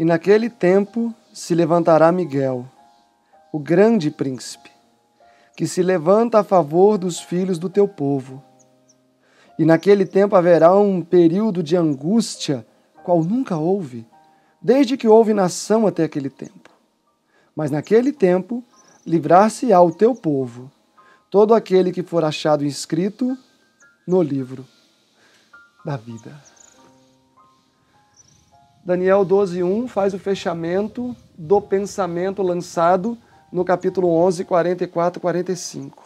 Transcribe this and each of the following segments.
E naquele tempo se levantará Miguel, o grande príncipe, que se levanta a favor dos filhos do teu povo. E naquele tempo haverá um período de angústia, qual nunca houve, desde que houve nação até aquele tempo. Mas naquele tempo livrar-se-á o teu povo, todo aquele que for achado inscrito no livro da vida. Daniel 12:1 faz o fechamento do pensamento lançado no capítulo 11, 44, 45.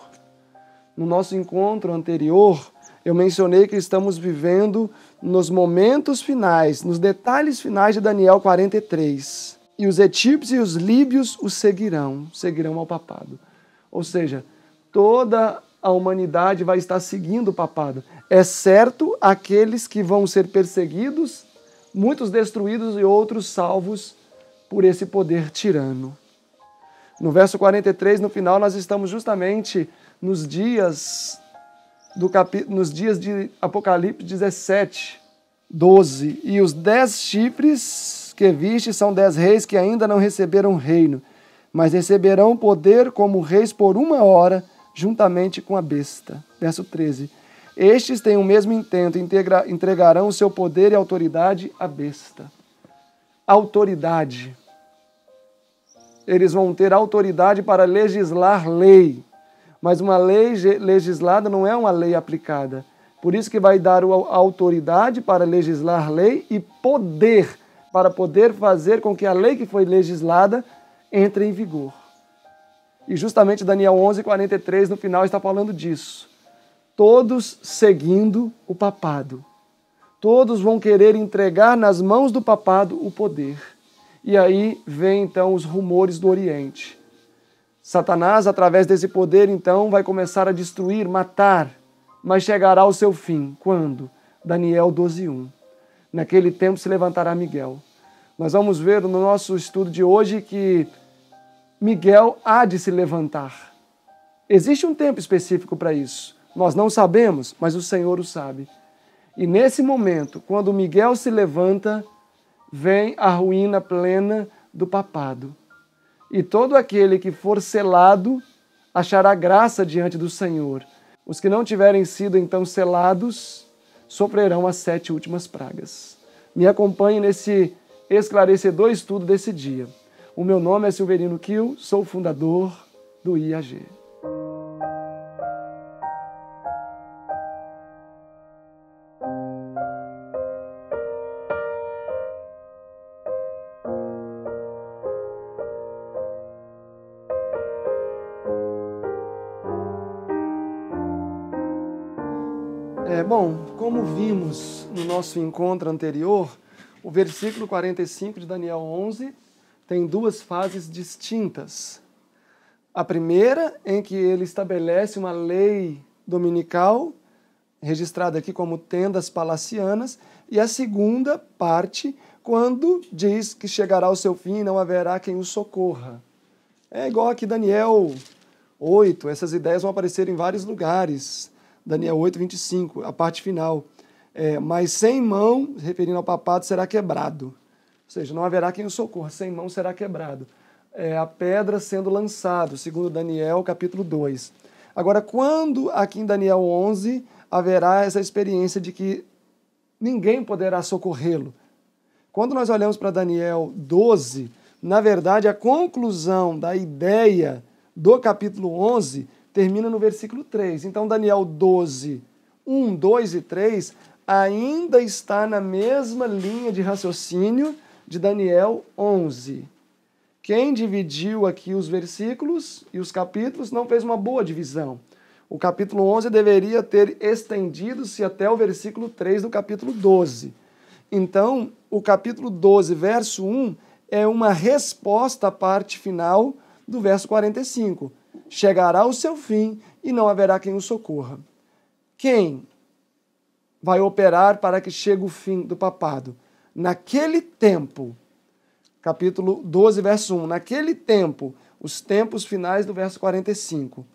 No nosso encontro anterior, eu mencionei que estamos vivendo nos momentos finais, nos detalhes finais de Daniel 43. E os etíopes e os líbios o seguirão, seguirão ao papado. Ou seja, toda a humanidade vai estar seguindo o papado, exceto é aqueles que vão ser perseguidos muitos destruídos e outros salvos por esse poder tirano. No verso 43, no final, nós estamos justamente nos dias do capi... nos dias de Apocalipse 17, 12. E os dez chifres que viste são dez reis que ainda não receberam reino, mas receberão poder como reis por uma hora, juntamente com a besta. Verso 13. Estes têm o mesmo intento, integra, entregarão o seu poder e autoridade à besta. Autoridade. Eles vão ter autoridade para legislar lei. Mas uma lei legislada não é uma lei aplicada. Por isso que vai dar autoridade para legislar lei e poder para poder fazer com que a lei que foi legislada entre em vigor. E justamente Daniel 11:43 no final está falando disso todos seguindo o papado. Todos vão querer entregar nas mãos do papado o poder. E aí vem então os rumores do Oriente. Satanás, através desse poder, então, vai começar a destruir, matar, mas chegará ao seu fim. Quando? Daniel 12:1. Naquele tempo se levantará Miguel. Nós vamos ver no nosso estudo de hoje que Miguel há de se levantar. Existe um tempo específico para isso. Nós não sabemos, mas o Senhor o sabe. E nesse momento, quando Miguel se levanta, vem a ruína plena do papado. E todo aquele que for selado achará graça diante do Senhor. Os que não tiverem sido então selados sofrerão as sete últimas pragas. Me acompanhe nesse esclarecedor estudo desse dia. O meu nome é Silverino Kiel, sou fundador do IAG. bom, como vimos no nosso encontro anterior, o versículo 45 de Daniel 11 tem duas fases distintas. A primeira, em que ele estabelece uma lei dominical, registrada aqui como tendas palacianas, e a segunda parte, quando diz que chegará o seu fim e não haverá quem o socorra. É igual aqui Daniel 8, essas ideias vão aparecer em vários lugares. Daniel 8, 25, a parte final. É, mas sem mão, referindo ao papado, será quebrado. Ou seja, não haverá quem o socorra, sem mão será quebrado. É, a pedra sendo lançado, segundo Daniel, capítulo 2. Agora, quando aqui em Daniel 11 haverá essa experiência de que ninguém poderá socorrê-lo? Quando nós olhamos para Daniel 12, na verdade, a conclusão da ideia do capítulo 11 termina no versículo 3. Então, Daniel 12, 1, 2 e 3 ainda está na mesma linha de raciocínio de Daniel 11. Quem dividiu aqui os versículos e os capítulos não fez uma boa divisão. O capítulo 11 deveria ter estendido-se até o versículo 3 do capítulo 12. Então, o capítulo 12, verso 1, é uma resposta à parte final do verso 45 chegará o seu fim e não haverá quem o socorra. Quem vai operar para que chegue o fim do papado? Naquele tempo, capítulo 12, verso 1, naquele tempo, os tempos finais do verso 45,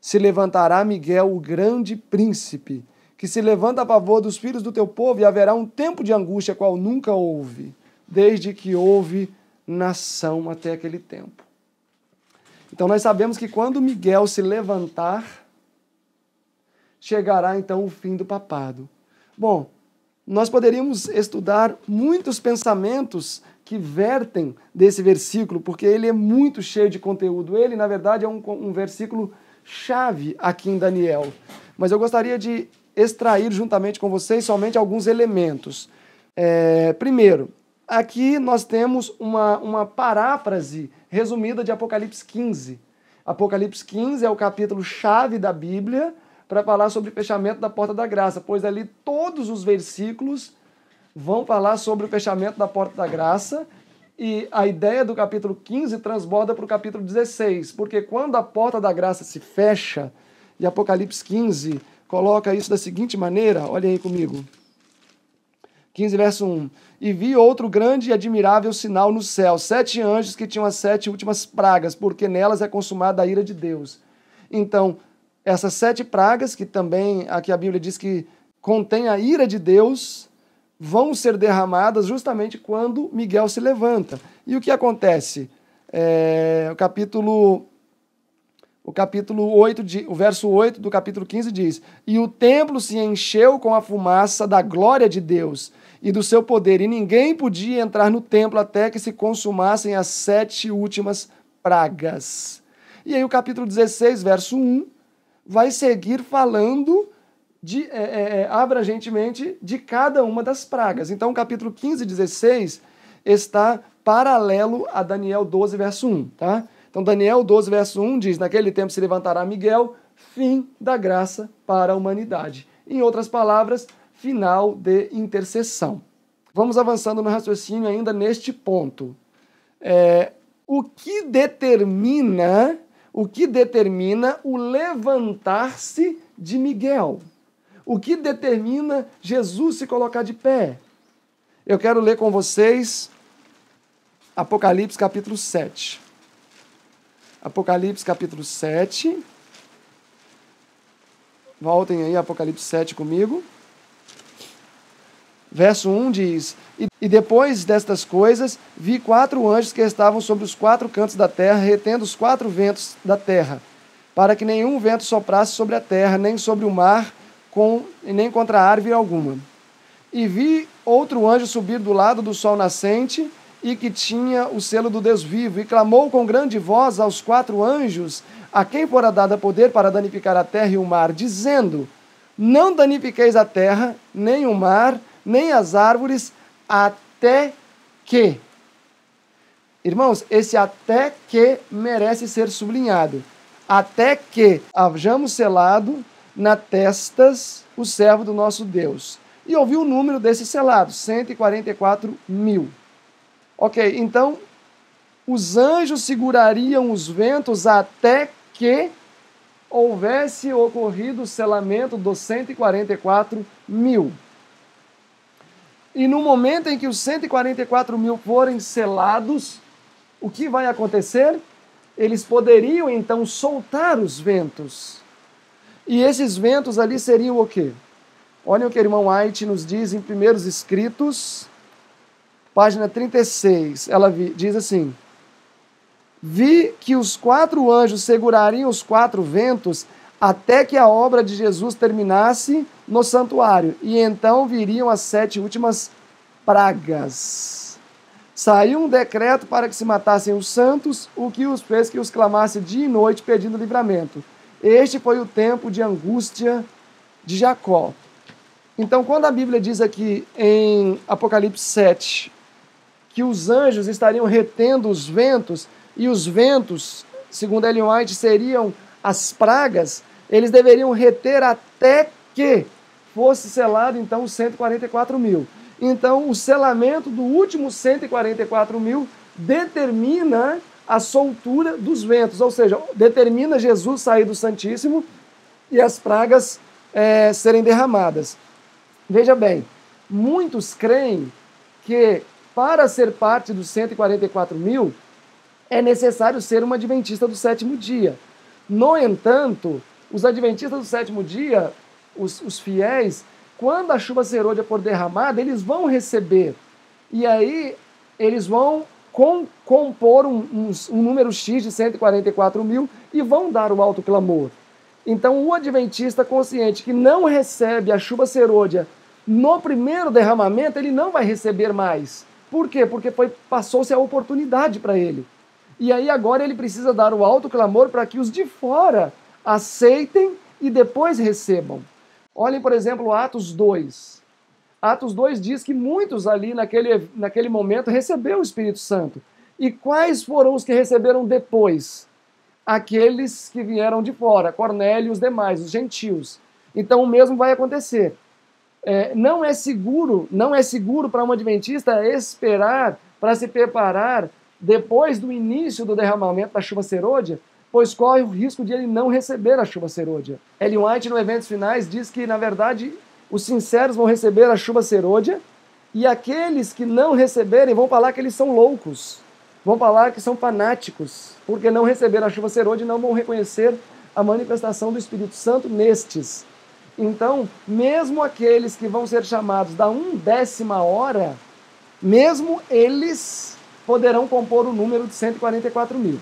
se levantará Miguel, o grande príncipe, que se levanta a favor dos filhos do teu povo, e haverá um tempo de angústia qual nunca houve, desde que houve nação até aquele tempo. Então nós sabemos que quando Miguel se levantar, chegará então o fim do papado. Bom, nós poderíamos estudar muitos pensamentos que vertem desse versículo, porque ele é muito cheio de conteúdo. Ele, na verdade, é um, um versículo chave aqui em Daniel. Mas eu gostaria de extrair juntamente com vocês somente alguns elementos. É, primeiro, aqui nós temos uma, uma paráfrase resumida de Apocalipse 15. Apocalipse 15 é o capítulo chave da Bíblia para falar sobre o fechamento da porta da graça, pois ali todos os versículos vão falar sobre o fechamento da porta da graça e a ideia do capítulo 15 transborda para o capítulo 16, porque quando a porta da graça se fecha, e Apocalipse 15 coloca isso da seguinte maneira, olha aí comigo. 15, verso 1. E vi outro grande e admirável sinal no céu: sete anjos que tinham as sete últimas pragas, porque nelas é consumada a ira de Deus. Então, essas sete pragas, que também aqui a Bíblia diz que contém a ira de Deus, vão ser derramadas justamente quando Miguel se levanta. E o que acontece? É, o capítulo. O capítulo 8, de, o verso 8 do capítulo 15 diz: E o templo se encheu com a fumaça da glória de Deus e do seu poder, e ninguém podia entrar no templo até que se consumassem as sete últimas pragas. E aí, o capítulo 16, verso 1, vai seguir falando de, é, é, é, abrangentemente de cada uma das pragas. Então, o capítulo 15, 16 está paralelo a Daniel 12, verso 1. Tá? Então, Daniel 12, verso 1 diz: Naquele tempo se levantará Miguel, fim da graça para a humanidade. Em outras palavras, final de intercessão. Vamos avançando no raciocínio ainda neste ponto. É, o que determina o que determina o levantar-se de Miguel? O que determina Jesus se colocar de pé? Eu quero ler com vocês Apocalipse capítulo 7. Apocalipse capítulo 7. Voltem aí Apocalipse 7 comigo. Verso 1 diz: E depois destas coisas vi quatro anjos que estavam sobre os quatro cantos da terra, retendo os quatro ventos da terra, para que nenhum vento soprasse sobre a terra, nem sobre o mar, com, nem contra árvore alguma. E vi outro anjo subir do lado do sol nascente, e que tinha o selo do Deus vivo, e clamou com grande voz aos quatro anjos, a quem fora dada poder para danificar a terra e o mar, dizendo: Não danifiqueis a terra, nem o mar, nem as árvores, até que. Irmãos, esse até que merece ser sublinhado. Até que hajamos selado na testas o servo do nosso Deus. E ouvi o número desse selado, 144 mil. Ok, então os anjos segurariam os ventos até que houvesse ocorrido o selamento dos 144 mil. E no momento em que os 144 mil forem selados, o que vai acontecer? Eles poderiam então soltar os ventos. E esses ventos ali seriam o quê? Olha o que o irmão White nos diz em Primeiros Escritos, página 36. Ela diz assim: Vi que os quatro anjos segurariam os quatro ventos até que a obra de Jesus terminasse no santuário. E então viriam as sete últimas pragas. Saiu um decreto para que se matassem os santos, o que os fez que os clamasse dia e noite pedindo livramento. Este foi o tempo de angústia de Jacó. Então, quando a Bíblia diz aqui em Apocalipse 7 que os anjos estariam retendo os ventos e os ventos, segundo Ellen White, seriam as pragas, eles deveriam reter até que fosse selado, então, os 144 mil. Então, o selamento do último 144 mil determina a soltura dos ventos, ou seja, determina Jesus sair do Santíssimo e as pragas é, serem derramadas. Veja bem, muitos creem que para ser parte dos 144 mil é necessário ser um adventista do sétimo dia. No entanto, os adventistas do sétimo dia, os, os fiéis, quando a chuva serôdia for derramada, eles vão receber. E aí eles vão com, compor um, um, um, número X de 144 mil e vão dar o alto clamor. Então, o adventista consciente que não recebe a chuva serôdia no primeiro derramamento, ele não vai receber mais. Por quê? Porque passou-se a oportunidade para ele. E aí agora ele precisa dar o alto clamor para que os de fora aceitem e depois recebam. Olhem, por exemplo, Atos 2. Atos 2 diz que muitos ali naquele, naquele momento receberam o Espírito Santo. E quais foram os que receberam depois? Aqueles que vieram de fora, Cornélio e os demais, os gentios. Então o mesmo vai acontecer. É, não é seguro, não é seguro para um adventista esperar para se preparar depois do início do derramamento da chuva serôdia pois corre o risco de ele não receber a chuva serôdia. Ellen White, no Eventos Finais, diz que, na verdade, os sinceros vão receber a chuva serôdia e aqueles que não receberem vão falar que eles são loucos, vão falar que são fanáticos, porque não receberam a chuva serôdia e não vão reconhecer a manifestação do Espírito Santo nestes. Então, mesmo aqueles que vão ser chamados da um décima hora, mesmo eles poderão compor o número de 144 mil.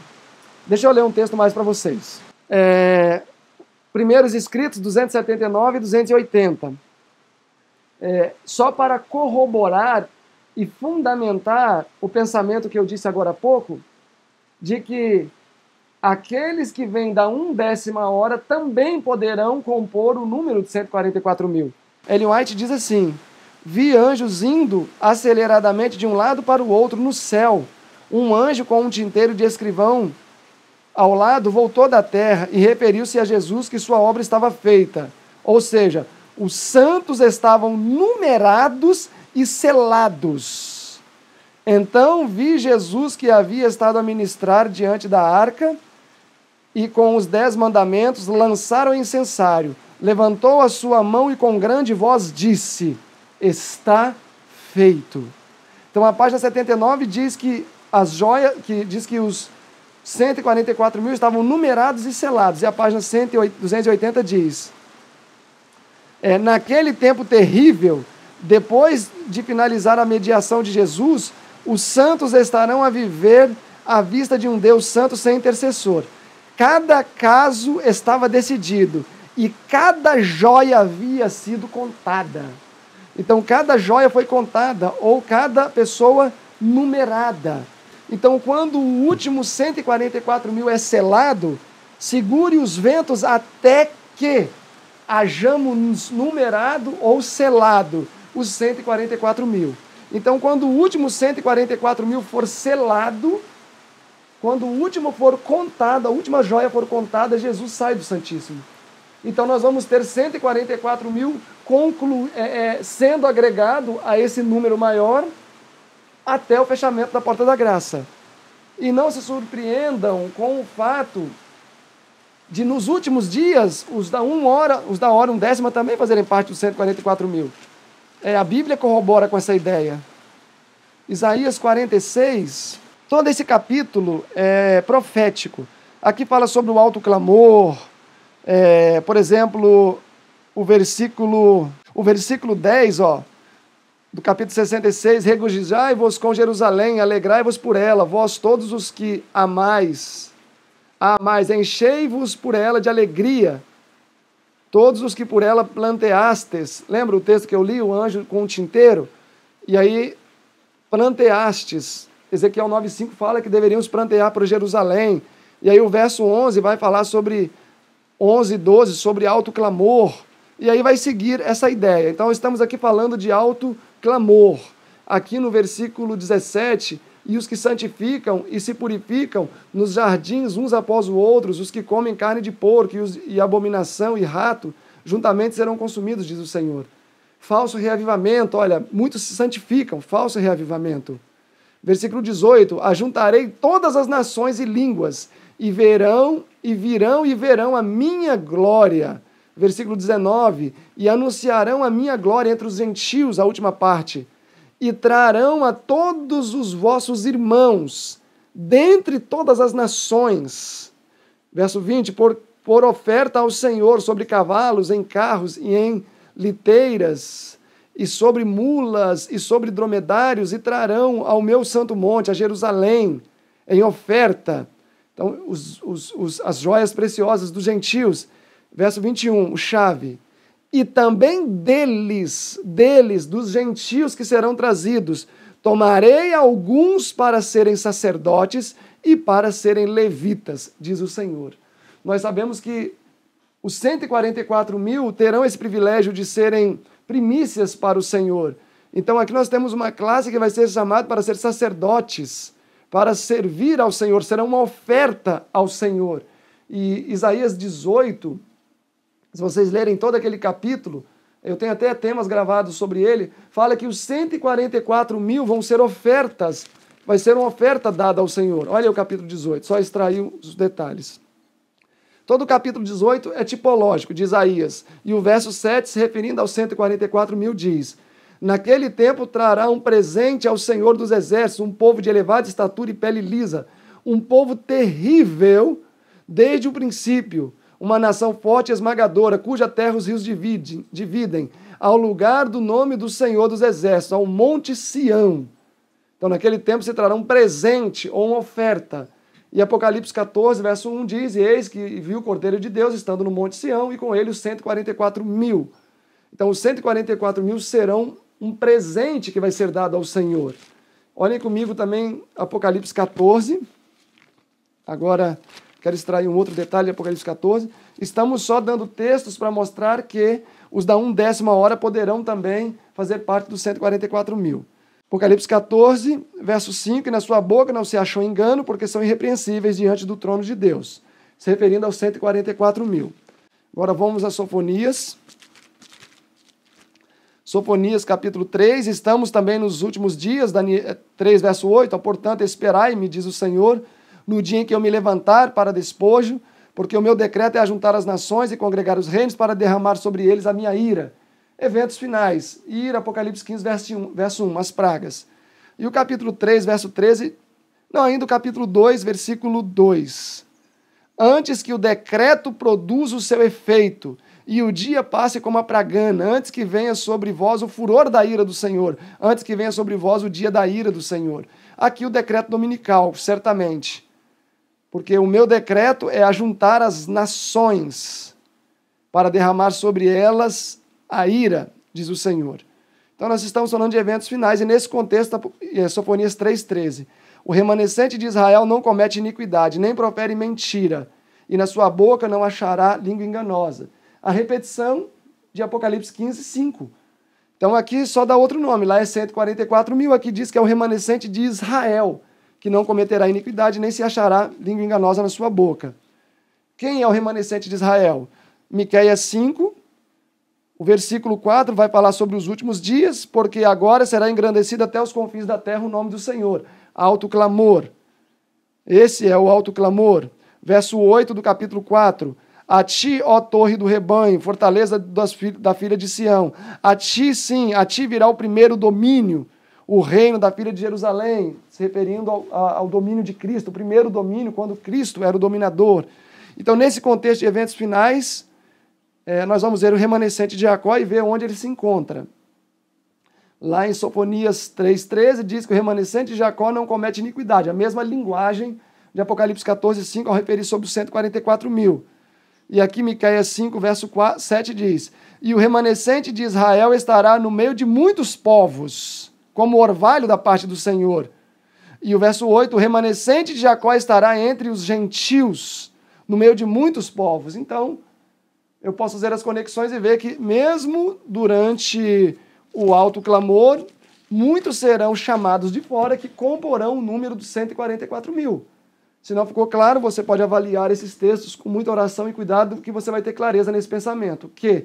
Deixa eu ler um texto mais para vocês. É, primeiros escritos, 279 e 280. É, só para corroborar e fundamentar o pensamento que eu disse agora há pouco, de que aqueles que vêm da um décima hora também poderão compor o número de 144 mil. Ellen White diz assim: Vi anjos indo aceleradamente de um lado para o outro no céu, um anjo com um tinteiro de escrivão ao lado, voltou da terra e referiu-se a Jesus que sua obra estava feita. Ou seja, os santos estavam numerados e selados. Então vi Jesus que havia estado a ministrar diante da arca e com os dez mandamentos lançaram o incensário. Levantou a sua mão e com grande voz disse: Está feito. Então a página 79 diz que as joias, que diz que os 144 mil estavam numerados e selados. E a página 280 diz: é, Naquele tempo terrível, depois de finalizar a mediação de Jesus, os santos estarão a viver à vista de um Deus santo sem intercessor. Cada caso estava decidido e cada joia havia sido contada. Então, cada joia foi contada ou cada pessoa numerada. Então, quando o último 144 mil é selado, segure os ventos até que hajamos numerado ou selado os 144 mil. Então, quando o último 144 mil for selado, quando o último for contado, a última joia for contada, Jesus sai do Santíssimo. Então, nós vamos ter 144 mil conclu é, é, sendo agregado a esse número maior até o fechamento da porta da graça. E não se surpreendam com o fato de, nos últimos dias, os da uma hora, os da hora, um décima também fazerem parte dos 144 mil. É, a Bíblia corrobora com essa ideia. Isaías 46, todo esse capítulo é profético. Aqui fala sobre o alto clamor, é, por exemplo, o versículo, o versículo 10, ó, do capítulo 66, regozijai-vos com Jerusalém, alegrai-vos por ela, vós todos os que amais, amais, ah, enchei-vos por ela de alegria, todos os que por ela planteastes. Lembra o texto que eu li, o anjo com o tinteiro? E aí, planteastes. Ezequiel 9,5 fala que deveríamos plantear para Jerusalém. E aí o verso 11 vai falar sobre 11 e 12, sobre alto clamor. E aí vai seguir essa ideia. Então estamos aqui falando de alto clamor clamor. Aqui no versículo 17, e os que santificam e se purificam nos jardins uns após os outros, os que comem carne de porco e, os, e abominação e rato, juntamente serão consumidos, diz o Senhor. Falso reavivamento, olha, muitos se santificam, falso reavivamento. Versículo 18: Ajuntarei todas as nações e línguas, e verão, e virão e verão a minha glória versículo 19, e anunciarão a minha glória entre os gentios, a última parte, e trarão a todos os vossos irmãos, dentre todas as nações. Verso 20, por, por oferta ao Senhor sobre cavalos, em carros e em liteiras, e sobre mulas e sobre dromedários, e trarão ao meu santo monte, a Jerusalém, em oferta. Então, os, os, os as joias preciosas dos gentios Verso 21, chave. E também deles, deles, dos gentios que serão trazidos, tomarei alguns para serem sacerdotes e para serem levitas, diz o Senhor. Nós sabemos que os 144 mil terão esse privilégio de serem primícias para o Senhor. Então aqui nós temos uma classe que vai ser chamada para ser sacerdotes, para servir ao Senhor, será uma oferta ao Senhor. E Isaías 18 se vocês lerem todo aquele capítulo, eu tenho até temas gravados sobre ele, fala que os 144 mil vão ser ofertas, vai ser uma oferta dada ao Senhor. Olha o capítulo 18, só extraiu os detalhes. Todo o capítulo 18 é tipológico de Isaías, e o verso 7, se referindo aos 144 mil, diz: Naquele tempo trará um presente ao Senhor dos Exércitos, um povo de elevada estatura e pele lisa, um povo terrível desde o princípio uma nação forte e esmagadora, cuja terra os rios dividem dividem, ao lugar do nome do Senhor dos Exércitos, ao Monte Sião. Então, naquele tempo, se trará um presente ou uma oferta. E Apocalipse 14, verso 1 diz: e Eis que viu o Cordeiro de Deus estando no Monte Sião, e com ele os 144 mil. Então, os 144 mil serão um presente que vai ser dado ao Senhor. Olhem comigo também Apocalipse 14. Agora, quero extrair um outro detalhe de Apocalipse 14. Estamos só dando textos para mostrar que os da um décima hora poderão também fazer parte dos 144 mil. Apocalipse 14, verso 5, e na sua boca não se achou engano, porque são irrepreensíveis diante do trono de Deus, se referindo aos 144 mil. Agora vamos a Sofonias. Sofonias capítulo 3, estamos também nos últimos dias, Daniel 3, verso 8, portanto esperai, me diz o Senhor, no dia em que eu me levantar para despojo, porque o meu decreto é ajuntar as nações e congregar os reinos para derramar sobre eles a minha ira. Eventos finais. Ira, Apocalipse 15, verso 1, verso 1 as pragas. E o capítulo 3, verso 13. Não, ainda o capítulo 2, versículo 2. Antes que o decreto produza o seu efeito e o dia passe como a pragana, antes que venha sobre vós o furor da ira do Senhor, antes que venha sobre vós o dia da ira do Senhor. Aqui o decreto dominical, certamente porque o meu decreto é ajuntar as nações para derramar sobre elas a ira, diz o Senhor. Então nós estamos falando de eventos finais e nesse contexto é Sofonias 3:13. O remanescente de Israel não comete iniquidade, nem profere mentira, e na sua boca não achará língua enganosa. A repetição de Apocalipse 15, 5. Então aqui só dá outro nome, lá é 144 mil, aqui diz que é o remanescente de Israel que não cometerá iniquidade, nem se achará língua enganosa na sua boca. Quem é o remanescente de Israel? Miqueias 5, o versículo 4 vai falar sobre os últimos dias, porque agora será engrandecido até os confins da terra o nome do Senhor. Alto clamor. Esse é o alto clamor. Verso 8 do capítulo 4. A ti, ó torre do rebanho, fortaleza das, da filha de Sião, a ti sim, a ti virá o primeiro domínio, o reino da filha de Jerusalém, se referindo ao, ao, domínio de Cristo, o primeiro domínio, quando Cristo era o dominador. Então, nesse contexto de eventos finais, é, nós vamos ver o remanescente de Jacó e ver onde ele se encontra. Lá em Sofonias 3,13 diz que o remanescente de Jacó não comete iniquidade, a mesma linguagem de Apocalipse 14, 5, ao referir sobre os 144 mil. E aqui Miqueias 5, verso 4, 7 diz, E o remanescente de Israel estará no meio de muitos povos, como orvalho da parte do Senhor. E o verso 8: o remanescente de Jacó estará entre os gentios, no meio de muitos povos. Então, eu posso fazer as conexões e ver que, mesmo durante o alto clamor, muitos serão chamados de fora que comporão o número dos 144 mil. Se não ficou claro, você pode avaliar esses textos com muita oração e cuidado, que você vai ter clareza nesse pensamento. Que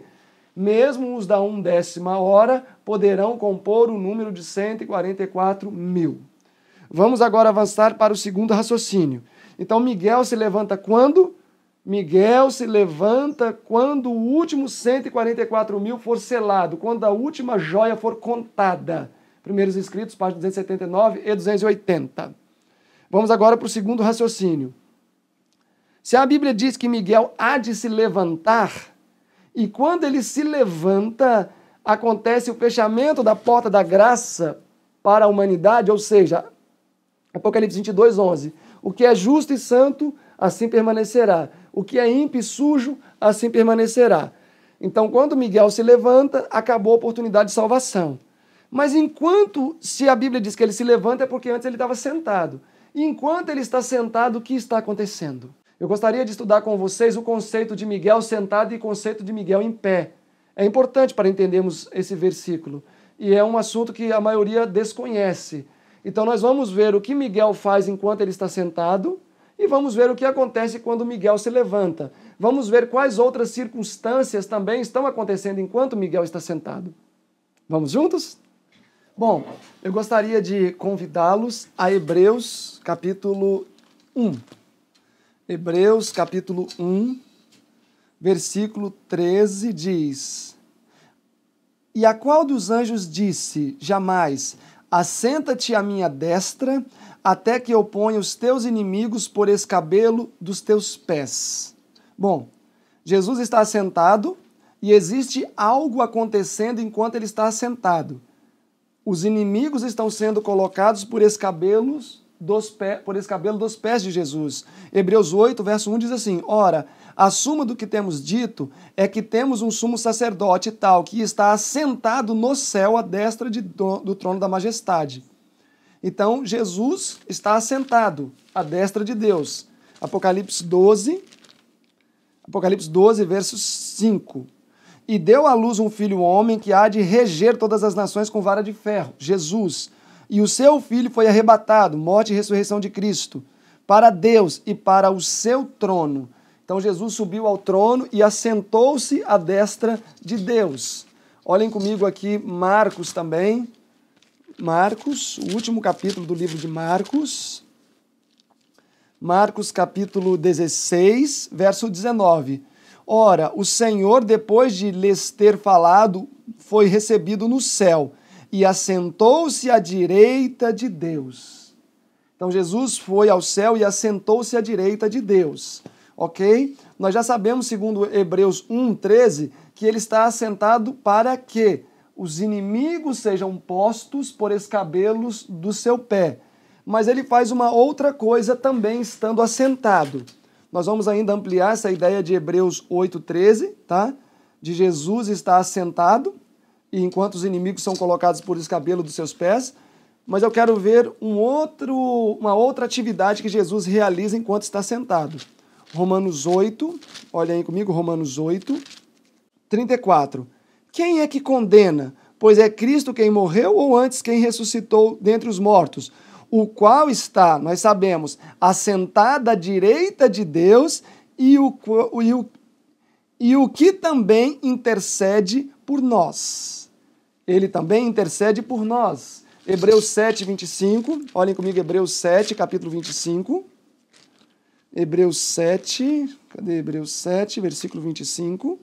mesmo os da um décima hora, poderão compor o número de 144 mil. Vamos agora avançar para o segundo raciocínio. Então, Miguel se levanta quando? Miguel se levanta quando o último 144 mil for selado, quando a última joia for contada. Primeiros escritos, página 279 e 280. Vamos agora para o segundo raciocínio. Se a Bíblia diz que Miguel há de se levantar, e quando ele se levanta, acontece o fechamento da porta da graça para a humanidade, ou seja, Apocalipse 22, 11. O que é justo e santo, assim permanecerá. O que é ímpio e sujo, assim permanecerá. Então, quando Miguel se levanta, acabou a oportunidade de salvação. Mas enquanto, se a Bíblia diz que ele se levanta, é porque antes ele estava sentado. E enquanto ele está sentado, o que está acontecendo? Eu gostaria de estudar com vocês o conceito de Miguel sentado e o conceito de Miguel em pé. É importante para entendermos esse versículo e é um assunto que a maioria desconhece. Então nós vamos ver o que Miguel faz enquanto ele está sentado e vamos ver o que acontece quando Miguel se levanta. Vamos ver quais outras circunstâncias também estão acontecendo enquanto Miguel está sentado. Vamos juntos? Bom, eu gostaria de convidá-los a Hebreus capítulo 1. Hebreus capítulo 1, versículo 13 diz: E a qual dos anjos disse jamais: Assenta-te à minha destra, até que eu ponha os teus inimigos por escabelo dos teus pés? Bom, Jesus está sentado e existe algo acontecendo enquanto ele está sentado. Os inimigos estão sendo colocados por escabelos dos por esse cabelo dos pés de Jesus. Hebreus 8, verso 1 diz assim: Ora, a suma do que temos dito é que temos um sumo sacerdote tal que está assentado no céu à destra de, do, do trono da majestade. Então, Jesus está assentado à destra de Deus. Apocalipse 12, Apocalipse 12, verso 5. E deu à luz um filho homem que há de reger todas as nações com vara de ferro, Jesus e o seu filho foi arrebatado, morte e ressurreição de Cristo, para Deus e para o seu trono. Então Jesus subiu ao trono e assentou-se à destra de Deus. Olhem comigo aqui Marcos também. Marcos, o último capítulo do livro de Marcos. Marcos capítulo 16, verso 19. Ora, o Senhor, depois de lhes ter falado, foi recebido no céu e assentou-se à direita de Deus. Então Jesus foi ao céu e assentou-se à direita de Deus. Ok? Nós já sabemos, segundo Hebreus 1,13, que ele está assentado para que os inimigos sejam postos por escabelos do seu pé. Mas ele faz uma outra coisa também estando assentado. Nós vamos ainda ampliar essa ideia de Hebreus 8,13, tá? De Jesus estar assentado e enquanto os inimigos são colocados por escabelo dos seus pés, mas eu quero ver um outro, uma outra atividade que Jesus realiza enquanto está sentado. Romanos 8, olha aí comigo, Romanos 8, 34. Quem é que condena? Pois é Cristo quem morreu ou antes quem ressuscitou dentre os mortos, o qual está, nós sabemos, assentado à direita de Deus e o, e o, e o que também intercede por nós. Ele também intercede por nós. Hebreus 7, 25. Olhem comigo, Hebreus 7, capítulo 25. Hebreus 7, cadê Hebreus 7, versículo 25?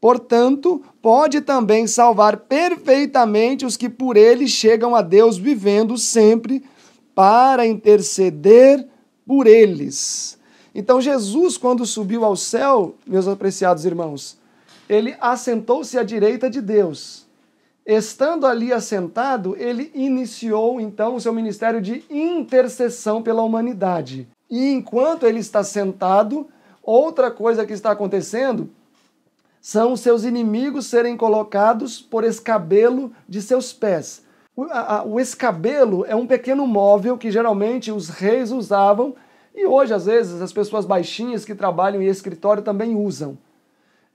Portanto, pode também salvar perfeitamente os que por ele chegam a Deus vivendo sempre para interceder por eles. Então, Jesus, quando subiu ao céu, meus apreciados irmãos, ele assentou-se à direita de Deus. Estando ali assentado, ele iniciou então o seu ministério de intercessão pela humanidade. E enquanto ele está sentado, outra coisa que está acontecendo são os seus inimigos serem colocados por escabelo de seus pés. O, a, o, escabelo é um pequeno móvel que geralmente os reis usavam e hoje, às vezes, as pessoas baixinhas que trabalham em escritório também usam.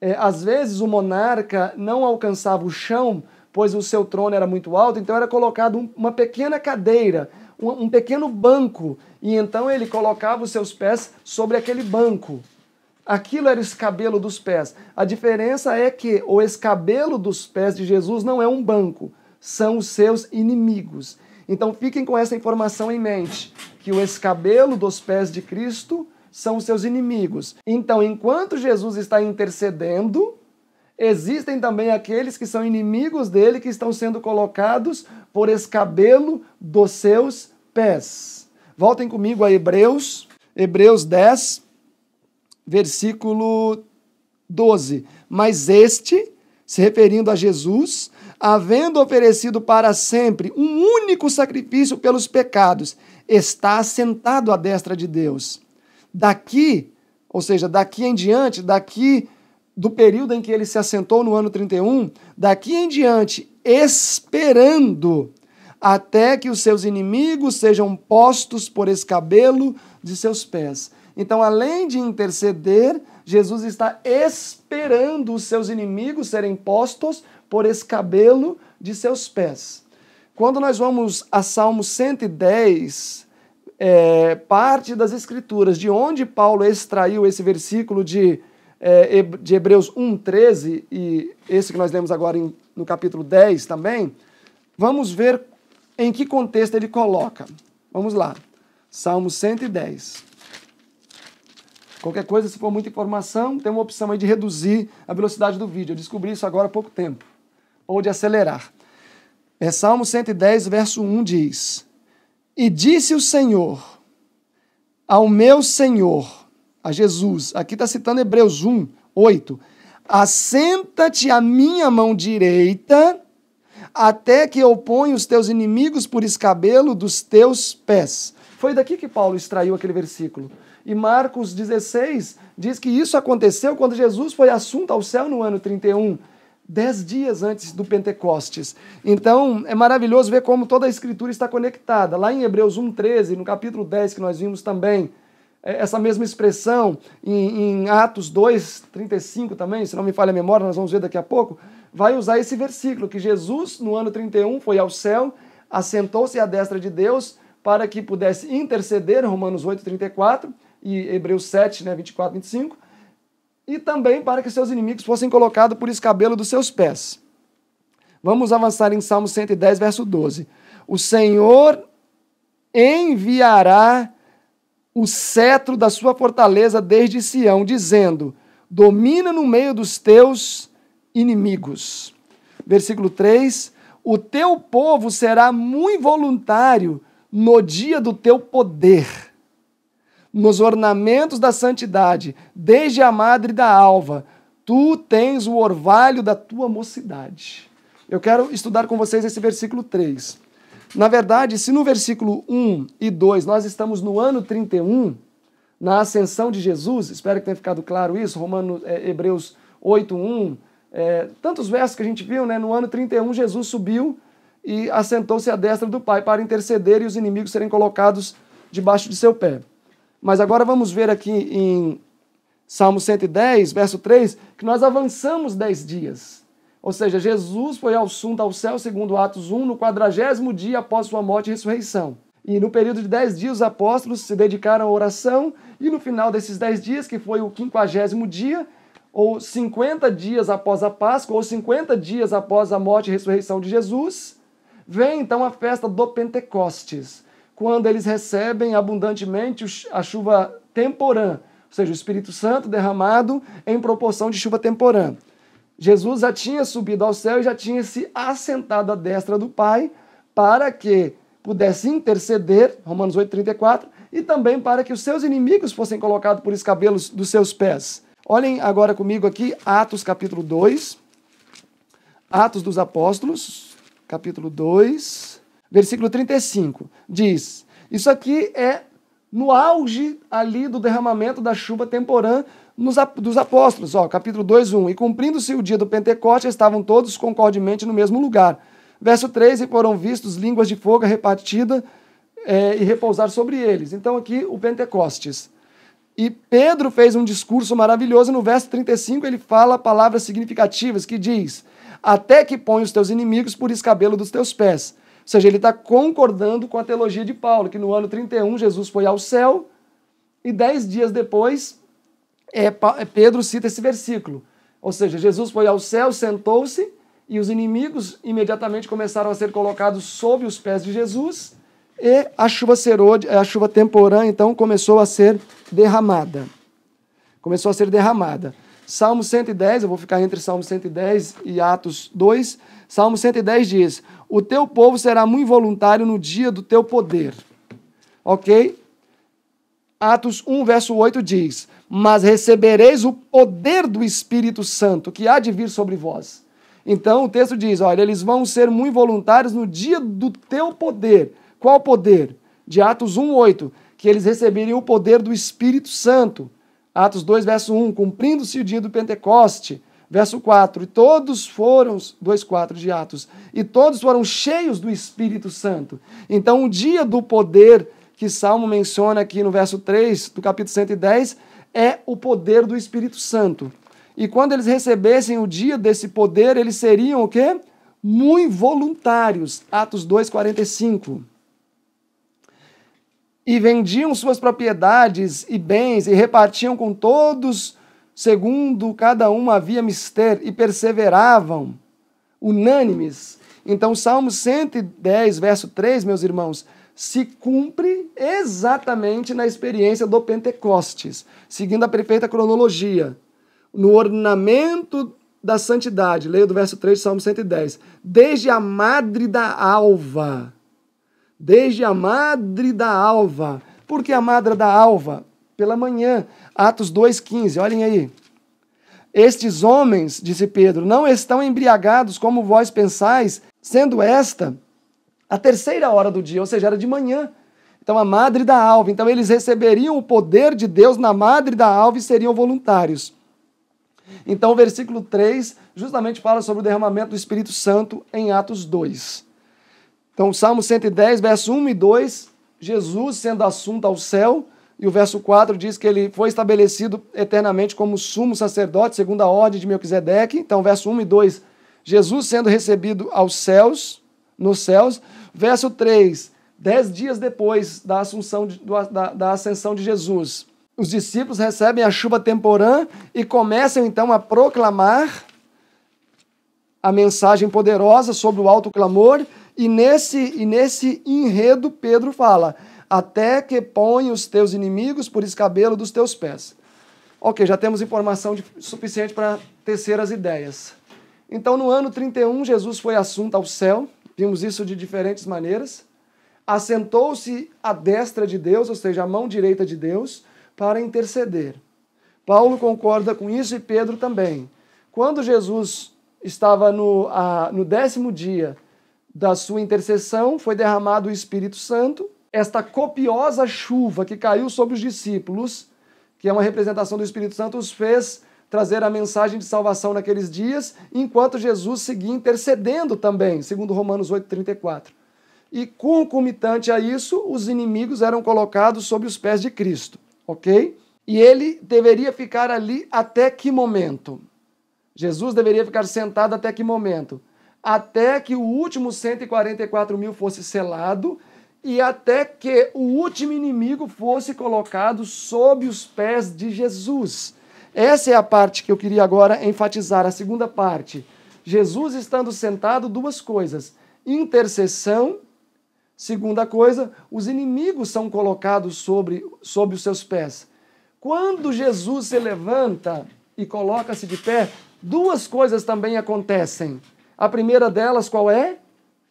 É, às vezes o monarca não alcançava o chão, pois o seu trono era muito alto, então era colocado um, uma pequena cadeira, um, um pequeno banco, e então ele colocava os seus pés sobre aquele banco. Aquilo era o escabelo dos pés. A diferença é que o escabelo dos pés de Jesus não é um banco, são os seus inimigos. Então fiquem com essa informação em mente, que o escabelo dos pés de Cristo são os seus inimigos. Então, enquanto Jesus está intercedendo, existem também aqueles que são inimigos dele que estão sendo colocados por escabelo dos seus pés. Voltem comigo a Hebreus, Hebreus 10, versículo 12. Mas este, se referindo a Jesus, havendo oferecido para sempre um único sacrifício pelos pecados, está sentado à destra de Deus Daqui, ou seja, daqui em diante, daqui do período em que ele se assentou no ano 31, daqui em diante, esperando até que os seus inimigos sejam postos por escabelo de seus pés. Então, além de interceder, Jesus está esperando os seus inimigos serem postos por escabelo de seus pés. Quando nós vamos a Salmo 110, é, parte das Escrituras, de onde Paulo extraiu esse versículo de, é, de Hebreus 1,13 e esse que nós lemos agora em, no capítulo 10 também, vamos ver em que contexto ele coloca. Vamos lá. Salmo 110. Qualquer coisa, se for muita informação, tem uma opção aí de reduzir a velocidade do vídeo. Eu descobri isso agora há pouco tempo. Ou de acelerar. É Salmo 110, verso 1 diz: e disse o Senhor ao meu Senhor, a Jesus, aqui está citando Hebreus 1, 8: Assenta-te à minha mão direita, até que eu ponha os teus inimigos por escabelo dos teus pés. Foi daqui que Paulo extraiu aquele versículo. E Marcos 16 diz que isso aconteceu quando Jesus foi assunto ao céu no ano 31 dez dias antes do Pentecostes. Então, é maravilhoso ver como toda a Escritura está conectada. Lá em Hebreus 1,13, no capítulo 10, que nós vimos também, é, essa mesma expressão em, em Atos 2, 35 também, se não me falha a memória, nós vamos ver daqui a pouco, vai usar esse versículo, que Jesus, no ano 31, foi ao céu, assentou-se à destra de Deus para que pudesse interceder, Romanos 8, 34 e Hebreus 7, né, 24, 25, e também para que seus inimigos fossem colocados por escabelo dos seus pés. Vamos avançar em Salmo 110, verso 12. O Senhor enviará o cetro da sua fortaleza desde Sião, dizendo: Domina no meio dos teus inimigos. Versículo 3: O teu povo será muito voluntário no dia do teu poder nos ornamentos da santidade, desde a madre da alva. Tu tens o orvalho da tua mocidade. Eu quero estudar com vocês esse versículo 3. Na verdade, se no versículo 1 e 2 nós estamos no ano 31, na ascensão de Jesus, espero que tenha ficado claro isso, Romano, é, Hebreus 8, 1, é, tantos versos que a gente viu, né? No ano 31, Jesus subiu e assentou-se à destra do Pai para interceder e os inimigos serem colocados debaixo de seu pé. Mas agora vamos ver aqui em Salmo 110, verso 3, que nós avançamos 10 dias. Ou seja, Jesus foi assunto ao céu, segundo Atos 1, no quadragésimo dia após sua morte e ressurreição. E no período de 10 dias, os apóstolos se dedicaram à oração, e no final desses 10 dias, que foi o quinquagésimo dia, ou 50 dias após a Páscoa, ou 50 dias após a morte e ressurreição de Jesus, vem então a festa do Pentecostes quando eles recebem abundantemente a chuva temporã, ou seja, o Espírito Santo derramado em proporção de chuva temporã. Jesus já tinha subido ao céu e já tinha se assentado à destra do Pai para que pudesse interceder, Romanos 8,34, e também para que os seus inimigos fossem colocados por escabelos dos seus pés. Olhem agora comigo aqui, Atos capítulo 2, Atos dos Apóstolos, capítulo 2 versículo 35, diz: Isso aqui é no auge ali do derramamento da chuva temporã nos, dos apóstolos, ó, capítulo 2, 1. E cumprindo-se o dia do Pentecoste, estavam todos concordemente no mesmo lugar. Verso 3: E foram vistos línguas de fogo repartida é, e repousar sobre eles. Então, aqui o Pentecostes. E Pedro fez um discurso maravilhoso. No verso 35, ele fala palavras significativas que diz: Até que põe os teus inimigos por escabelo dos teus pés ou seja, ele está concordando com a teologia de Paulo, que no ano 31 Jesus foi ao céu e dez dias depois é, é, Pedro cita esse versículo. Ou seja, Jesus foi ao céu, sentou-se e os inimigos imediatamente começaram a ser colocados sob os pés de Jesus e a chuva, serou, a chuva temporã então começou a ser derramada. Começou a ser derramada. Salmo 110, eu vou ficar entre Salmo 110 e Atos 2. Salmo 110 diz: O teu povo será muito voluntário no dia do teu poder. Ok? Atos 1, verso 8 diz: Mas recebereis o poder do Espírito Santo que há de vir sobre vós. Então o texto diz: Olha, eles vão ser muito voluntários no dia do teu poder. Qual poder? De Atos 1, 8. Que eles receberiam o poder do Espírito Santo. Atos 2, verso 1, cumprindo-se o dia do Pentecoste, verso 4, e todos foram, 2, 4 de Atos, e todos foram cheios do Espírito Santo. Então, o dia do poder que Salmo menciona aqui no verso 3 do capítulo 110 é o poder do Espírito Santo. E quando eles recebessem o dia desse poder, eles seriam o quê? Muito voluntários. Atos 2, 45 e vendiam suas propriedades e bens e repartiam com todos segundo cada um havia mister e perseveravam unânimes. Então, Salmo 110, verso 3, meus irmãos, se cumpre exatamente na experiência do Pentecostes, seguindo a perfeita cronologia. No ornamento da santidade, leio do verso 3 Salmo 110, desde a madre da alva desde a madre da alva. Por que a madre da alva? Pela manhã, Atos 2,15, olhem aí. Estes homens, disse Pedro, não estão embriagados como vós pensais, sendo esta a terceira hora do dia, ou seja, era de manhã. Então, a madre da alva. Então, eles receberiam o poder de Deus na madre da alva e seriam voluntários. Então, o versículo 3 justamente fala sobre o derramamento do Espírito Santo em Atos 2. Então, Salmo 110, verso 1 e 2, Jesus sendo assunto ao céu, e o verso 4 diz que ele foi estabelecido eternamente como sumo sacerdote, segundo a ordem de Melquisedeque. Então, verso 1 e 2, Jesus sendo recebido aos céus, nos céus. Verso 3, dez dias depois da, assunção de, da, da ascensão de Jesus, os discípulos recebem a chuva temporã e começam então a proclamar a mensagem poderosa sobre o alto clamor e nesse, e nesse enredo, Pedro fala: até que põe os teus inimigos por escabelo dos teus pés. Ok, já temos informação de, suficiente para tecer as ideias. Então, no ano 31, Jesus foi assunto ao céu, vimos isso de diferentes maneiras. Assentou-se à destra de Deus, ou seja, à mão direita de Deus, para interceder. Paulo concorda com isso e Pedro também. Quando Jesus estava no, a, no décimo dia da sua intercessão foi derramado o Espírito Santo. Esta copiosa chuva que caiu sobre os discípulos, que é uma representação do Espírito Santo, os fez trazer a mensagem de salvação naqueles dias, enquanto Jesus seguia intercedendo também, segundo Romanos 8:34. E concomitante a isso, os inimigos eram colocados sob os pés de Cristo, OK? E ele deveria ficar ali até que momento? Jesus deveria ficar sentado até que momento? até que o último 144 mil fosse selado e até que o último inimigo fosse colocado sob os pés de Jesus. Essa é a parte que eu queria agora enfatizar, a segunda parte. Jesus estando sentado, duas coisas: intercessão. Segunda coisa, os inimigos são colocados sobre, sobre os seus pés. Quando Jesus se levanta e coloca-se de pé, duas coisas também acontecem. A primeira delas qual é?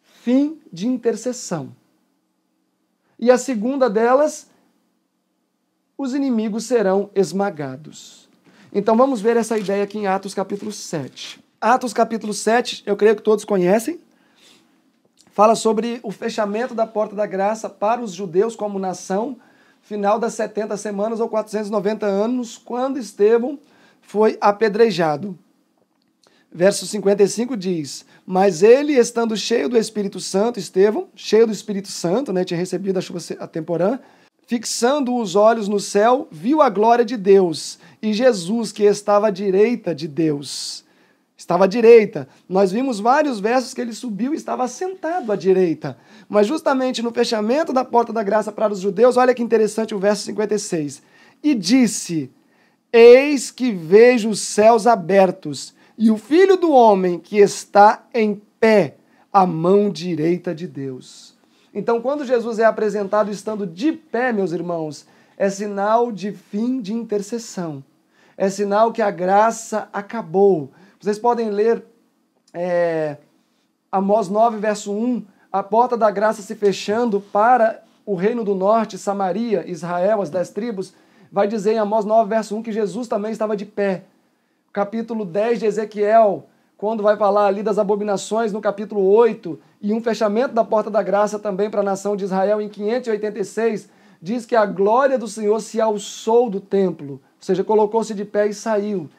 Fim de intercessão. E a segunda delas, os inimigos serão esmagados. Então vamos ver essa ideia aqui em Atos capítulo 7. Atos capítulo 7, eu creio que todos conhecem, fala sobre o fechamento da porta da graça para os judeus como nação, final das 70 semanas ou 490 anos, quando Estevão foi apedrejado. Verso 55 diz: Mas ele, estando cheio do Espírito Santo, Estevão, cheio do Espírito Santo, né, tinha recebido a chuva temporã, fixando os olhos no céu, viu a glória de Deus e Jesus que estava à direita de Deus. Estava à direita. Nós vimos vários versos que ele subiu e estava sentado à direita. Mas justamente no fechamento da porta da graça para os judeus, olha que interessante o verso 56. E disse: Eis que vejo os céus abertos e o filho do homem que está em pé à mão direita de Deus. Então, quando Jesus é apresentado estando de pé, meus irmãos, é sinal de fim de intercessão. É sinal que a graça acabou. Vocês podem ler é, Amós 9, verso 1. A porta da graça se fechando para o reino do norte, Samaria, Israel, as dez tribos. Vai dizer em Amós 9, verso 1 que Jesus também estava de pé capítulo 10 de Ezequiel, quando vai falar ali das abominações no capítulo 8, e um fechamento da porta da graça também para a nação de Israel em 586, diz que a glória do Senhor se alçou do templo, ou seja, colocou-se de pé e saiu.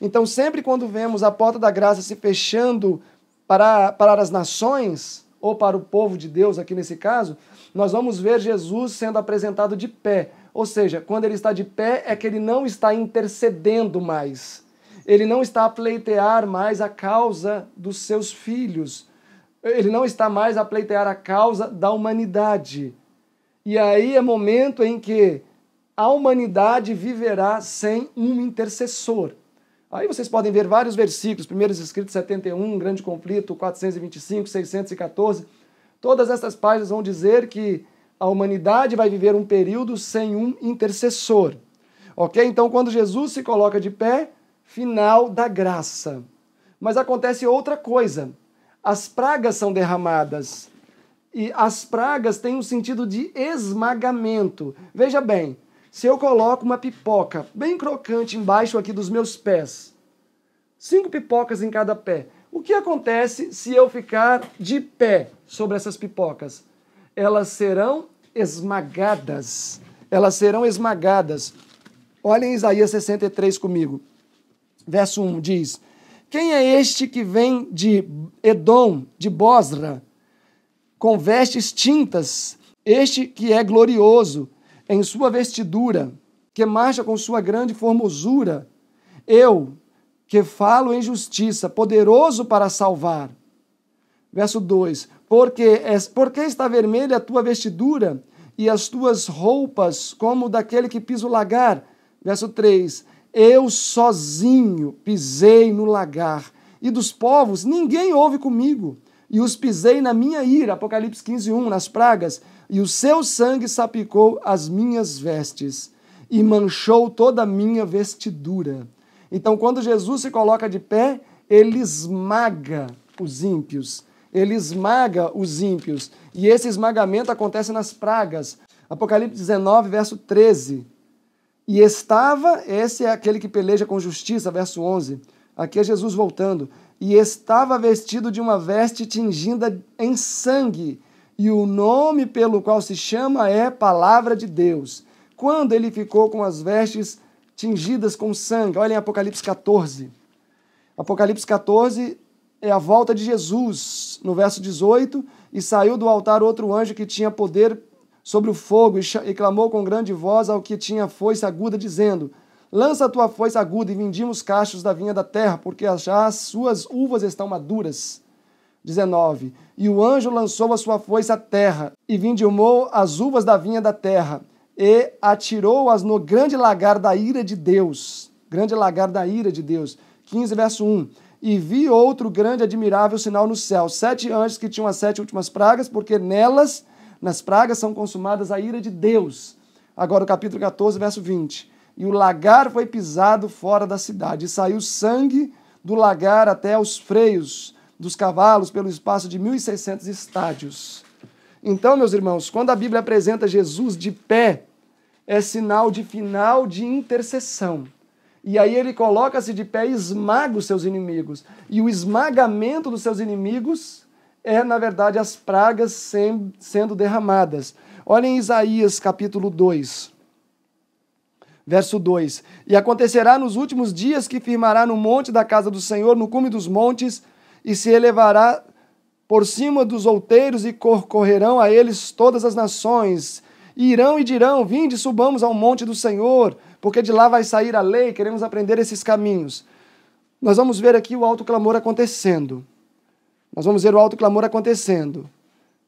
Então, sempre quando vemos a porta da graça se fechando para, para as nações, ou para o povo de Deus, aqui nesse caso, nós vamos ver Jesus sendo apresentado de pé. Ou seja, quando ele está de pé, é que ele não está intercedendo mais ele não está a pleitear mais a causa dos seus filhos. Ele não está mais a pleitear a causa da humanidade. E aí é momento em que a humanidade viverá sem um intercessor. Aí vocês podem ver vários versículos, primeiros escritos 71, grande conflito, 425, 614. Todas essas páginas vão dizer que a humanidade vai viver um período sem um intercessor. OK? Então, quando Jesus se coloca de pé, final da graça. Mas acontece outra coisa. As pragas são derramadas. E as pragas têm um sentido de esmagamento. Veja bem, se eu coloco uma pipoca bem crocante embaixo aqui dos meus pés, cinco pipocas em cada pé, o que acontece se eu ficar de pé sobre essas pipocas? Elas serão esmagadas. Elas serão esmagadas. Olhem Isaías 63 comigo verso 1 diz: Quem é este que vem de Edom, de Bosra, com vestes tintas, este que é glorioso em sua vestidura, que marcha com sua grande formosura? Eu, que falo em justiça, poderoso para salvar. Verso 2: Porque, que é, porque está vermelha a tua vestidura e as tuas roupas como daquele que pisa o lagar? Verso 3: eu sozinho pisei no lagar, e dos povos ninguém houve comigo. E os pisei na minha ira, Apocalipse 15, 1, nas pragas, e o seu sangue sapicou as minhas vestes, e manchou toda a minha vestidura. Então, quando Jesus se coloca de pé, ele esmaga os ímpios. Ele esmaga os ímpios. E esse esmagamento acontece nas pragas. Apocalipse 19, verso 13. E estava, esse é aquele que peleja com justiça, verso 11. Aqui é Jesus voltando. E estava vestido de uma veste tingida em sangue, e o nome pelo qual se chama é Palavra de Deus. Quando ele ficou com as vestes tingidas com sangue, olhem Apocalipse 14. Apocalipse 14 é a volta de Jesus, no verso 18, e saiu do altar outro anjo que tinha poder sobre o fogo e clamou com grande voz ao que tinha foice aguda, dizendo: Lança a tua foice aguda e vindimos cachos da vinha da terra, porque já as suas uvas estão maduras. 19. E o anjo lançou a sua foice à terra, e vindimou as uvas da vinha da terra, e atirou-as no grande lagar da ira de Deus. Grande lagar da ira de Deus. 15, verso 1 e vi outro grande admirável sinal no céu, sete anjos que tinham as sete últimas pragas, porque nelas nas pragas são consumadas a ira de Deus. Agora o capítulo 14, verso 20. E o lagar foi pisado fora da cidade, e saiu sangue do lagar até aos freios dos cavalos pelo espaço de 1.600 estádios. Então, meus irmãos, quando a Bíblia apresenta Jesus de pé, é sinal de final de intercessão. E aí ele coloca-se de pé e esmaga os seus inimigos. E o esmagamento dos seus inimigos é, na verdade, as pragas sem, sendo derramadas. Olhem Isaías capítulo 2, verso 2: E acontecerá nos últimos dias que firmará no monte da casa do Senhor, no cume dos montes, e se elevará por cima dos outeiros, e correrão a eles todas as nações. E irão e dirão: Vinde, subamos ao monte do Senhor, porque de lá vai sair a lei, queremos aprender esses caminhos. Nós vamos ver aqui o alto clamor acontecendo. Nós vamos ver o alto clamor acontecendo.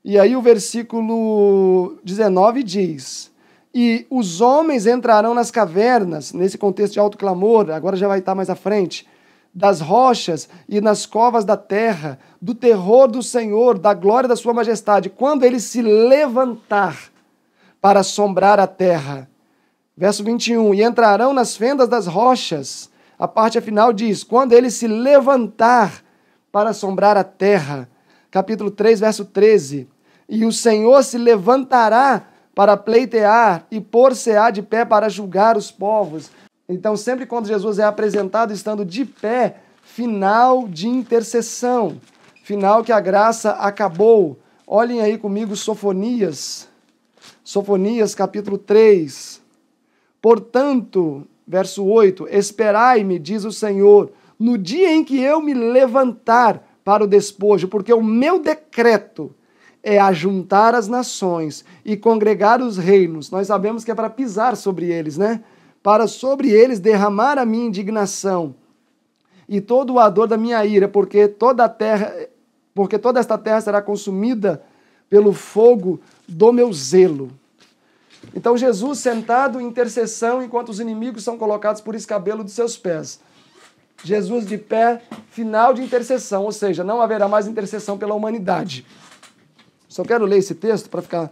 E aí o versículo 19 diz: E os homens entrarão nas cavernas, nesse contexto de alto clamor, agora já vai estar mais à frente, das rochas e nas covas da terra, do terror do Senhor, da glória da sua majestade, quando ele se levantar para assombrar a terra. Verso 21: E entrarão nas fendas das rochas. A parte final diz: quando ele se levantar para assombrar a terra. Capítulo 3, verso 13. E o Senhor se levantará para pleitear e pôr-se-á de pé para julgar os povos. Então, sempre quando Jesus é apresentado estando de pé, final de intercessão, final que a graça acabou. Olhem aí comigo Sofonias, Sofonias capítulo 3. Portanto, verso 8: Esperai-me, diz o Senhor, no dia em que eu me levantar para o despojo, porque o meu decreto é ajuntar as nações e congregar os reinos. Nós sabemos que é para pisar sobre eles, né? Para sobre eles derramar a minha indignação e todo o ador da minha ira, porque toda a terra, porque toda esta terra será consumida pelo fogo do meu zelo. Então Jesus sentado em intercessão enquanto os inimigos são colocados por escabelo de seus pés. Jesus de pé, final de intercessão, ou seja, não haverá mais intercessão pela humanidade. Só quero ler esse texto para ficar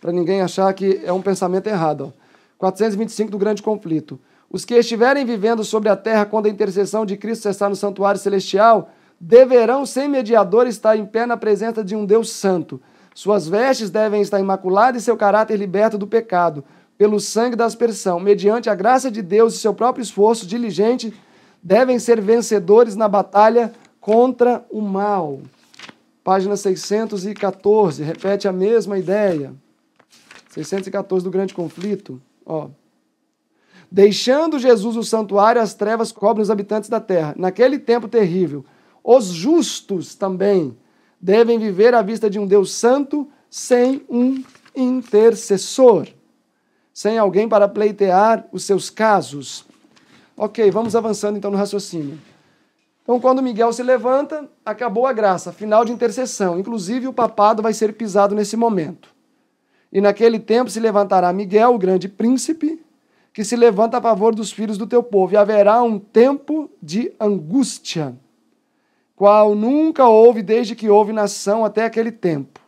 para ninguém achar que é um pensamento errado. Ó. 425 do Grande Conflito. Os que estiverem vivendo sobre a terra quando a intercessão de Cristo cessar no santuário celestial, deverão, sem mediador, estar em pé na presença de um Deus santo. Suas vestes devem estar imaculadas e seu caráter liberto do pecado, pelo sangue da aspersão, mediante a graça de Deus e seu próprio esforço diligente devem ser vencedores na batalha contra o mal. Página 614, repete a mesma ideia. 614 do Grande Conflito, ó. Deixando Jesus o santuário, as trevas cobrem os habitantes da terra. Naquele tempo terrível, os justos também devem viver à vista de um Deus santo sem um intercessor, sem alguém para pleitear os seus casos. Ok, vamos avançando então no raciocínio. Então, quando Miguel se levanta, acabou a graça, final de intercessão. Inclusive, o papado vai ser pisado nesse momento. E naquele tempo se levantará Miguel, o grande príncipe, que se levanta a favor dos filhos do teu povo, e haverá um tempo de angústia, qual nunca houve desde que houve nação até aquele tempo.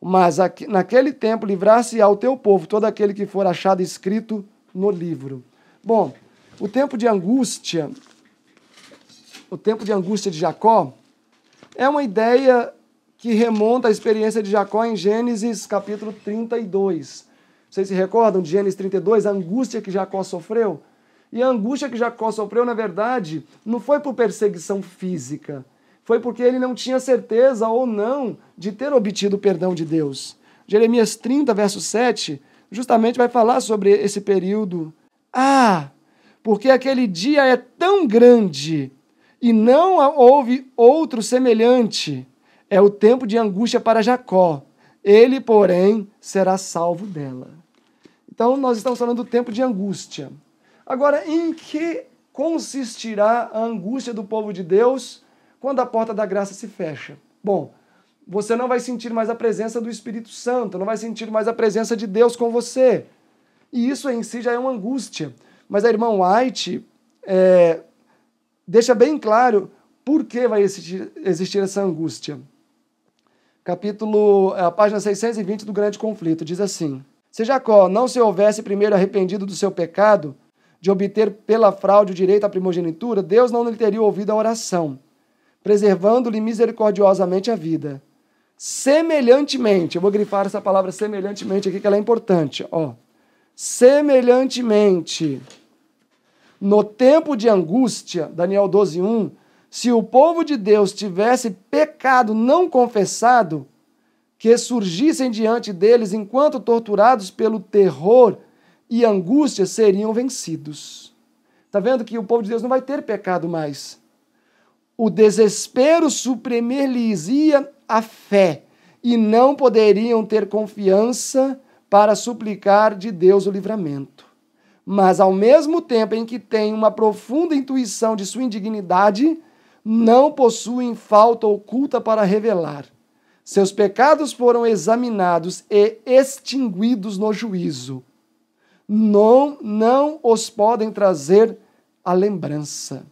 Mas naquele tempo livrar-se ao teu povo todo aquele que for achado escrito no livro. Bom, o tempo de angústia, o tempo de angústia de Jacó, é uma ideia que remonta à experiência de Jacó em Gênesis capítulo 32. Vocês se recordam de Gênesis 32, a angústia que Jacó sofreu? E a angústia que Jacó sofreu, na verdade, não foi por perseguição física, foi porque ele não tinha certeza ou não de ter obtido o perdão de Deus. Jeremias 30, verso 7, justamente vai falar sobre esse período. Ah, porque aquele dia é tão grande e não houve outro semelhante. É o tempo de angústia para Jacó. Ele, porém, será salvo dela. Então, nós estamos falando do tempo de angústia. Agora, em que consistirá a angústia do povo de Deus quando a porta da graça se fecha? Bom, você não vai sentir mais a presença do Espírito Santo, não vai sentir mais a presença de Deus com você. E isso em si já é uma angústia. Mas a irmã White é, deixa bem claro por que vai existir, existir essa angústia. Capítulo, é, a página 620 do Grande Conflito, diz assim: Se Jacó não se houvesse primeiro arrependido do seu pecado, de obter pela fraude o direito à primogenitura, Deus não lhe teria ouvido a oração, preservando-lhe misericordiosamente a vida. Semelhantemente, eu vou grifar essa palavra semelhantemente aqui, que ela é importante, ó. Semelhantemente. No tempo de angústia, Daniel 12, 1, se o povo de Deus tivesse pecado não confessado, que surgissem diante deles enquanto torturados pelo terror e angústia, seriam vencidos. Está vendo que o povo de Deus não vai ter pecado mais. O desespero suprimir-lhes-ia a fé, e não poderiam ter confiança para suplicar de Deus o livramento mas ao mesmo tempo em que tem uma profunda intuição de sua indignidade, não possuem falta oculta para revelar. Seus pecados foram examinados e extinguidos no juízo. Não, não os podem trazer à lembrança.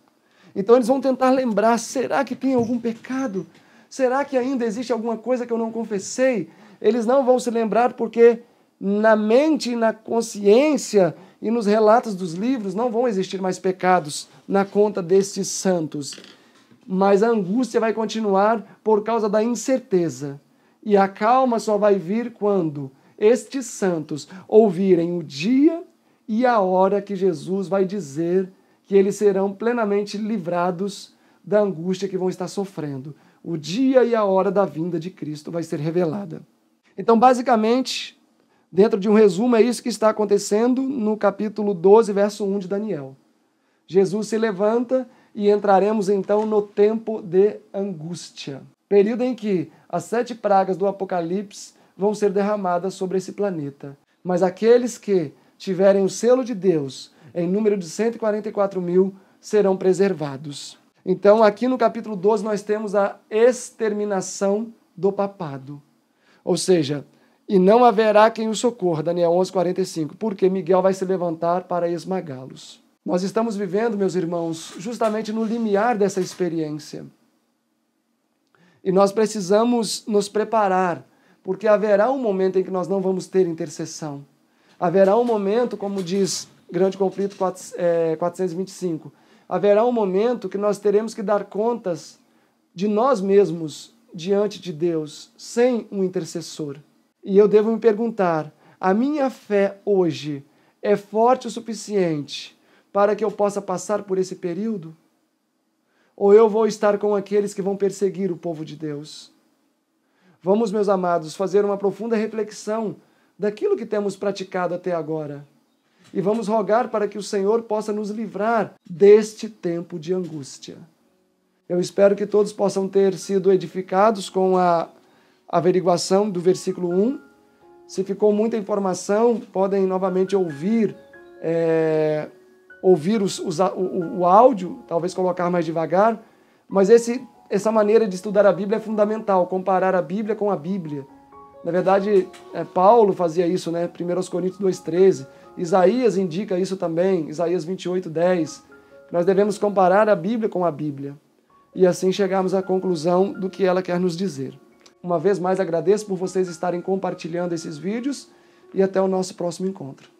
Então eles vão tentar lembrar: será que tem algum pecado? Será que ainda existe alguma coisa que eu não confessei? Eles não vão se lembrar porque na mente e na consciência e nos relatos dos livros não vão existir mais pecados na conta destes santos. Mas a angústia vai continuar por causa da incerteza. E a calma só vai vir quando estes santos ouvirem o dia e a hora que Jesus vai dizer que eles serão plenamente livrados da angústia que vão estar sofrendo. O dia e a hora da vinda de Cristo vai ser revelada. Então, basicamente, Dentro de um resumo, é isso que está acontecendo no capítulo 12, verso 1 de Daniel. Jesus se levanta e entraremos então no tempo de angústia período em que as sete pragas do Apocalipse vão ser derramadas sobre esse planeta. Mas aqueles que tiverem o selo de Deus, em número de 144 mil, serão preservados. Então, aqui no capítulo 12, nós temos a exterminação do papado. Ou seja, e não haverá quem o socorra. Daniel 11:45. Porque Miguel vai se levantar para esmagá-los. Nós estamos vivendo, meus irmãos, justamente no limiar dessa experiência. E nós precisamos nos preparar, porque haverá um momento em que nós não vamos ter intercessão. Haverá um momento, como diz Grande Conflito 425, é, haverá um momento que nós teremos que dar contas de nós mesmos diante de Deus, sem um intercessor. E eu devo me perguntar: a minha fé hoje é forte o suficiente para que eu possa passar por esse período? Ou eu vou estar com aqueles que vão perseguir o povo de Deus? Vamos, meus amados, fazer uma profunda reflexão daquilo que temos praticado até agora. E vamos rogar para que o Senhor possa nos livrar deste tempo de angústia. Eu espero que todos possam ter sido edificados com a averiguação do versículo 1. Se ficou muita informação, podem novamente ouvir é, ouvir os, os, o, o áudio, talvez colocar mais devagar, mas esse, essa maneira de estudar a Bíblia é fundamental, comparar a Bíblia com a Bíblia. Na verdade, é, Paulo fazia isso, né? 1 Coríntios 2,13. Isaías indica isso também, Isaías 28,10. Nós devemos comparar a Bíblia com a Bíblia e assim chegarmos à conclusão do que ela quer nos dizer. Uma vez mais agradeço por vocês estarem compartilhando esses vídeos e até o nosso próximo encontro.